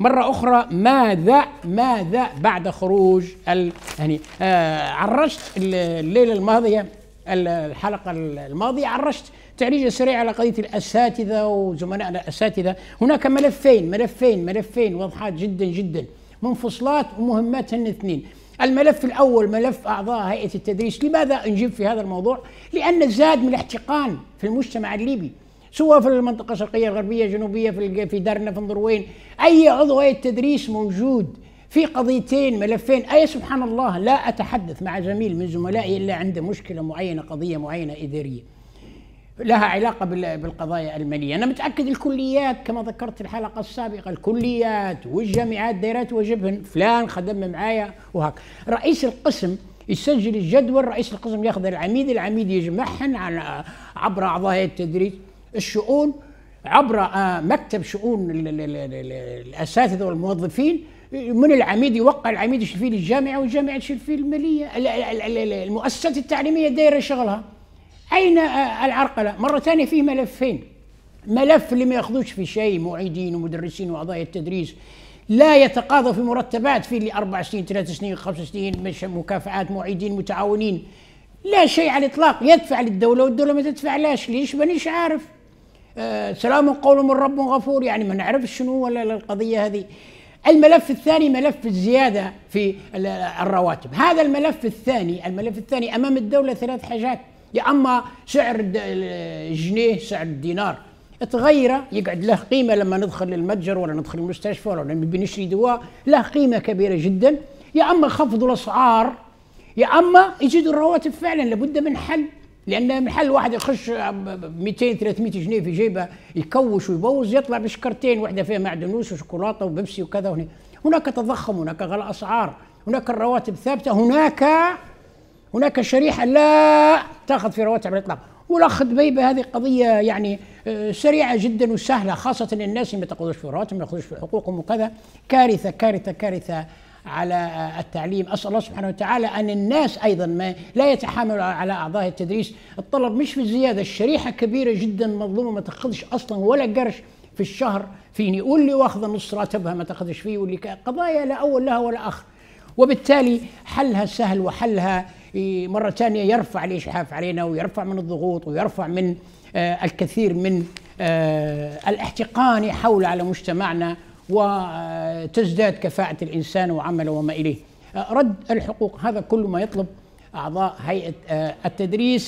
مرة أخرى ماذا ماذا بعد خروج ال يعني آه عرشت الليلة الماضية الحلقة الماضية عرشت تعريجا سريع على قضية الأساتذة وزملائنا الأساتذة هناك ملفين ملفين ملفين واضحات جدا جدا منفصلات ومهماتهن اثنين الملف الأول ملف أعضاء هيئة التدريس لماذا أنجب في هذا الموضوع؟ لأن زاد من الاحتقان في المجتمع الليبي سواء في المنطقه الشرقيه الغربيه الجنوبيه في في دارنا في نضروين اي عضو هيئه تدريس موجود في قضيتين ملفين اي سبحان الله لا اتحدث مع زميل من زملائي الا عنده مشكله معينه قضيه معينه اداريه لها علاقه بالقضايا الماليه، انا متاكد الكليات كما ذكرت الحلقه السابقه الكليات والجامعات دايرات وجبهن فلان خدم معايا وهك رئيس القسم يسجل الجدول رئيس القسم ياخذ العميد العميد يجمعهن عبر اعضاء التدريس الشؤون عبر آه، مكتب شؤون الاساتذه والموظفين من العميد يوقع العميد يشيل فيه الجامعه والجامعه تشيل فيه الماليه المؤسسات التعليميه دايره شغلها اين آه، العرقله؟ مره ثانيه فيه ملفين ملف اللي ما ياخذوش في شيء معيدين ومدرسين واعضاء التدريس لا يتقاضوا في مرتبات في اللي اربع سنين ثلاث سنين خمس سنين مش مكافآت معيدين متعاونين لا شيء على الاطلاق يدفع للدوله والدوله ما تدفعلاش ليش مانيش عارف آه، سلام قول من رب غفور يعني ما نعرفش شنو ولا القضيه هذه الملف الثاني ملف الزياده في الرواتب هذا الملف الثاني الملف الثاني امام الدوله ثلاث حاجات يا اما سعر الجنيه سعر الدينار تغير يقعد له قيمه لما ندخل للمتجر ولا ندخل المستشفى ولا نشري دواء له قيمه كبيره جدا يا اما خفض الاسعار يا اما يزيدوا الرواتب فعلا لابد من حل لان محل واحد يخش 200 300 جنيه في جيبه يكوش ويبوز يطلع بشكرتين واحده فيها معدنوس وشوكولاته وبيبسي وكذا وهنا هناك تضخم هناك غلاء اسعار هناك الرواتب ثابته هناك هناك شريحه لا تاخذ في رواتب على الاطلاق والاخ دبيبه هذه قضيه يعني آه، سريعه جدا وسهله خاصه الناس اللي ما تاخذوش في رواتب ما ياخذوش في حقوقهم وكذا كارثه كارثه كارثه على التعليم أسأل الله سبحانه وتعالى أن الناس أيضا ما لا يتحاملوا على أعضاء التدريس الطلب مش في الزيادة الشريحة كبيرة جدا مظلومة ما تاخذش أصلا ولا قرش في الشهر فيني واللي واخذ نص راتبها ما تاخذش فيه واللي قضايا لا أول لها ولا آخر وبالتالي حلها سهل وحلها إيه، مرة ثانية يرفع الإشحاف علينا ويرفع من الضغوط ويرفع من آه، الكثير من آه، الاحتقان حول على مجتمعنا وتزداد كفاءة الإنسان وعمله وما إليه رد الحقوق هذا كل ما يطلب أعضاء هيئة آه، التدريس